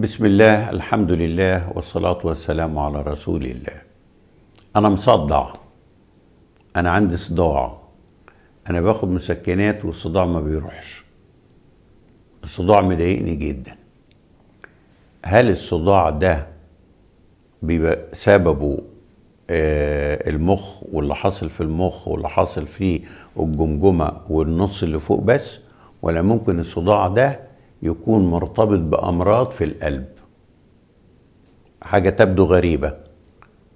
بسم الله الحمد لله والصلاة والسلام على رسول الله أنا مصدع أنا عندي صداع أنا باخد مسكنات والصداع ما بيروحش الصداع مضايقني جدا هل الصداع ده بيبقى سببه آه المخ واللي حاصل في المخ واللي حاصل فيه الجمجمة والنص اللي فوق بس ولا ممكن الصداع ده يكون مرتبط بأمراض في القلب حاجة تبدو غريبة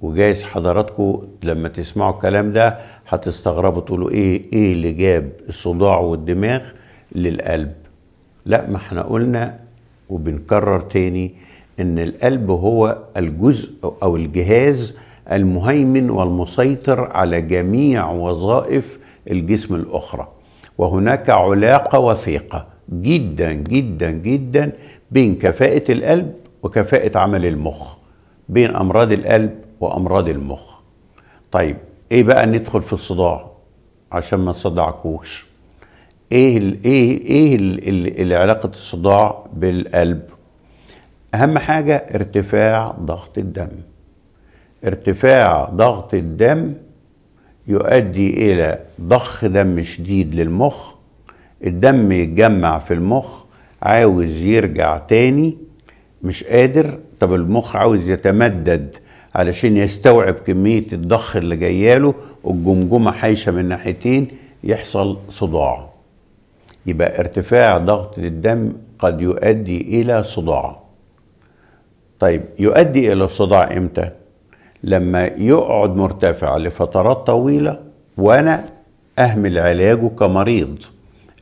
وجايز حضراتكم لما تسمعوا الكلام ده هتستغربوا تقولوا ايه ايه اللي جاب الصداع والدماغ للقلب لا ما احنا قلنا وبنكرر تاني ان القلب هو الجزء او الجهاز المهيمن والمسيطر على جميع وظائف الجسم الاخرى وهناك علاقه وثيقه جدا جدا جدا بين كفاءة القلب وكفاءة عمل المخ بين أمراض القلب وأمراض المخ طيب إيه بقى ندخل في الصداع عشان ما نصدعكوش إيه الـ إيه إيه الـ الـ العلاقة الصداع بالقلب أهم حاجة ارتفاع ضغط الدم ارتفاع ضغط الدم يؤدي إلى ضخ دم شديد للمخ الدم يتجمع في المخ عاوز يرجع تاني مش قادر طب المخ عاوز يتمدد علشان يستوعب كمية الضخ اللي جياله والجمجمة حايشة من ناحيتين يحصل صداع يبقى ارتفاع ضغط الدم قد يؤدي إلى صداع طيب يؤدي إلى الصداع إمتى؟ لما يقعد مرتفع لفترات طويلة وأنا أهمل علاجه كمريض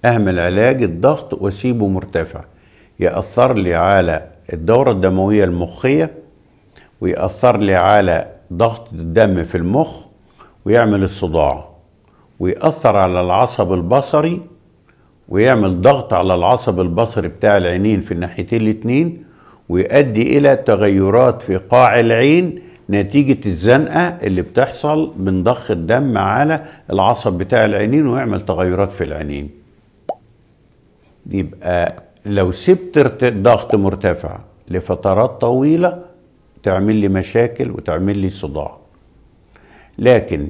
اهمل علاج الضغط واسيبه مرتفع ياثر لي على الدوره الدمويه المخيه وياثر لي على ضغط الدم في المخ ويعمل الصداع ويأثر على العصب البصري ويعمل ضغط على العصب البصري بتاع العينين في الناحيتين الاتنين ويؤدي إلى تغيرات في قاع العين نتيجة الزنقة اللي بتحصل من ضخ الدم على العصب بتاع العينين ويعمل تغيرات في العينين يبقى لو سبت ضغط مرتفع لفترات طويله تعمل لي مشاكل وتعمل لي صداع لكن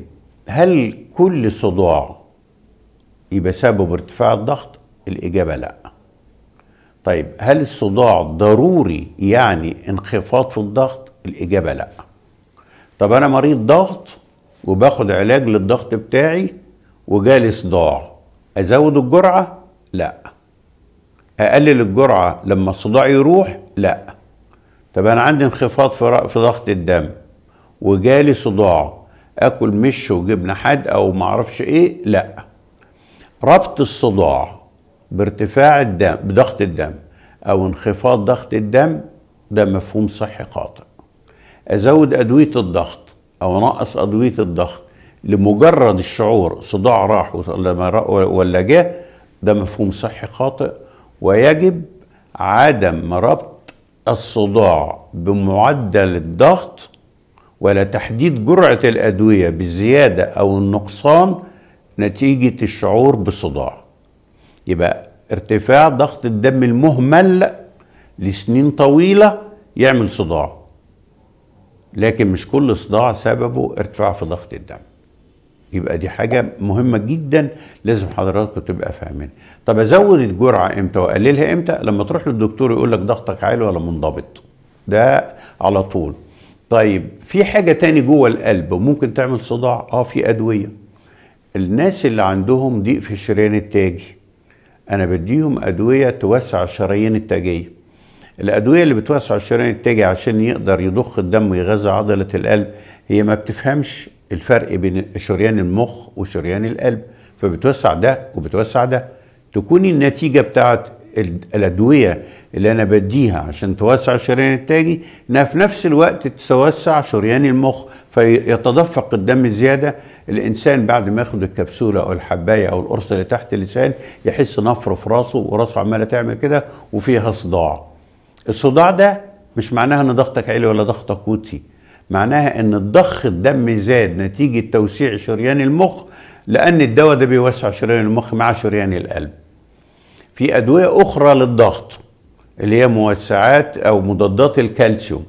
هل كل صداع يبقى سبب ارتفاع الضغط الاجابه لا طيب هل الصداع ضروري يعني انخفاض في الضغط الاجابه لا طب انا مريض ضغط وباخد علاج للضغط بتاعي وجالي صداع ازود الجرعه لا اقلل الجرعه لما الصداع يروح لا طب انا عندي انخفاض في, في ضغط الدم وجالي صداع اكل مش وجبنه حاد او معرفش ايه لا ربط الصداع بارتفاع الدم بضغط الدم او انخفاض ضغط الدم ده مفهوم صحي خاطئ ازود ادويه الضغط او انقص ادويه الضغط لمجرد الشعور صداع راح ولا جه ده مفهوم صحي خاطئ ويجب عدم ربط الصداع بمعدل الضغط ولا تحديد جرعة الأدوية بالزيادة أو النقصان نتيجة الشعور بالصداع يبقى ارتفاع ضغط الدم المهمل لسنين طويلة يعمل صداع لكن مش كل صداع سببه ارتفاع في ضغط الدم يبقى دي حاجه مهمه جدا لازم حضراتكم تبقى فاهمين طب ازود الجرعه امتى واقللها امتى لما تروح للدكتور يقول لك ضغطك عالي ولا منضبط ده على طول طيب في حاجه تاني جوه القلب وممكن تعمل صداع اه في ادويه الناس اللي عندهم ضيق في الشريان التاجي انا بديهم ادويه توسع الشرايين التاجيه الادويه اللي بتوسع الشريان التاجي عشان يقدر يضخ الدم ويغذي عضله القلب هي ما بتفهمش الفرق بين شريان المخ وشريان القلب فبتوسع ده وبتوسع ده تكون النتيجه بتاعت الادويه اللي انا بديها عشان توسع الشريان التاجي انها في نفس الوقت توسع شريان المخ فيتدفق الدم زياده الانسان بعد ما ياخد الكبسوله او الحبايه او القرص اللي تحت اللسان يحس نفر في راسه وراسه عماله تعمل كده وفيها صداع الصداع ده مش معناها ان ضغطك عالي ولا ضغطك وطي معناها ان الضخ الدم زاد نتيجه توسيع شريان المخ لان الدواء ده بيوسع شريان المخ مع شريان القلب في ادويه اخرى للضغط اللي هي موسعات او مضادات الكالسيوم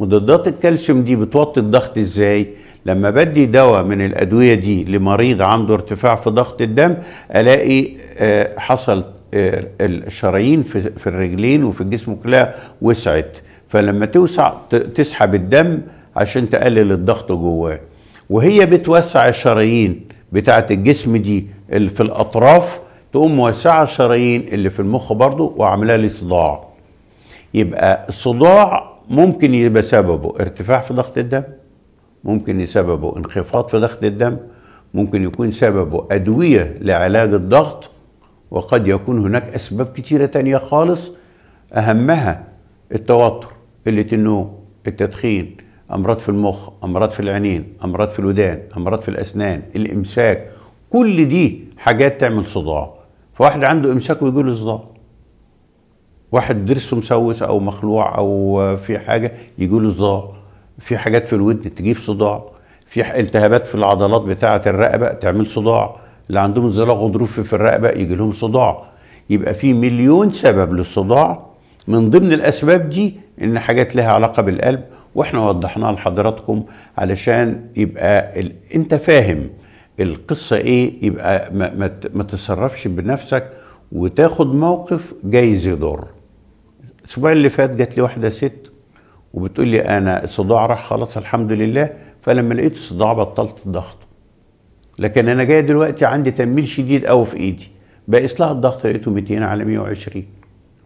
مضادات الكالسيوم دي بتوطي الضغط ازاي لما بدي دواء من الادويه دي لمريض عنده ارتفاع في ضغط الدم الاقي آه، حصل آه، الشرايين في الرجلين وفي الجسم كلها وسعت فلما توسع تسحب الدم عشان تقلل الضغط جواه وهي بتوسع الشرايين بتاعه الجسم دي اللي في الاطراف تقوم موسعه الشرايين اللي في المخ برضه وعامله لي صداع يبقى الصداع ممكن يبقى سببه ارتفاع في ضغط الدم ممكن يسببه انخفاض في ضغط الدم ممكن يكون سببه أدوية لعلاج الضغط وقد يكون هناك أسباب كتيرة تانية خالص أهمها التوتر قلة النوم التدخين امراض في المخ امراض في العينين امراض في الودان امراض في الاسنان الامساك كل دي حاجات تعمل صداع فواحد عنده امساك ويجي له صداع واحد ضرسه مسوس او مخلوع او في حاجه يجي له صداع في حاجات في الودن تجيب صداع في التهابات في العضلات بتاعه الرقبه تعمل صداع اللي عندهم انزلاق غضروفي في الرقبه يجي لهم صداع يبقى في مليون سبب للصداع من ضمن الاسباب دي ان حاجات لها علاقه بالقلب واحنا وضحناها لحضراتكم علشان يبقى ال... انت فاهم القصة ايه يبقى ما, ما, ما تتصرفش بنفسك وتاخد موقف جايز يضر الاسبوع اللي فات جات لي واحدة ست وبتقول لي انا الصداع راح خلاص الحمد لله فلما لقيت الصداع بطلت الضغط لكن انا جاي دلوقتي عندي تنميل شديد قوي في ايدي بقيس لها الضغط لقيته 200 على 120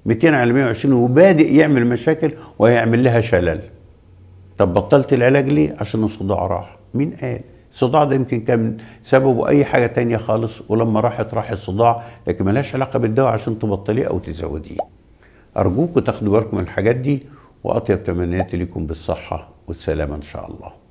200 على 120 وبادئ يعمل مشاكل وهيعمل لها شلل طب بطلت العلاج ليه عشان الصداع راح مين قال الصداع ده يمكن كان سببه اي حاجه تانية خالص ولما راحت راح الصداع لكن ملهاش علاقه بالدواء عشان تبطليه او تزوديه ارجوكم تاخدوا بالكم من الحاجات دي واطيب تمنياتي لكم بالصحه والسلامه ان شاء الله